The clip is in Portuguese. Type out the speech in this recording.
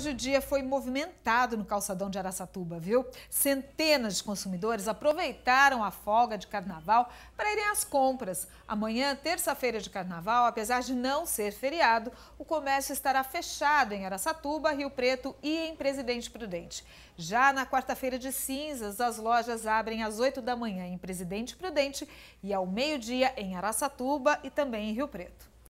Hoje o dia foi movimentado no calçadão de Araçatuba, viu? Centenas de consumidores aproveitaram a folga de carnaval para irem às compras. Amanhã, terça-feira de carnaval, apesar de não ser feriado, o comércio estará fechado em Araçatuba, Rio Preto e em Presidente Prudente. Já na quarta-feira de cinzas, as lojas abrem às 8 da manhã em Presidente Prudente e ao meio-dia em Araçatuba e também em Rio Preto.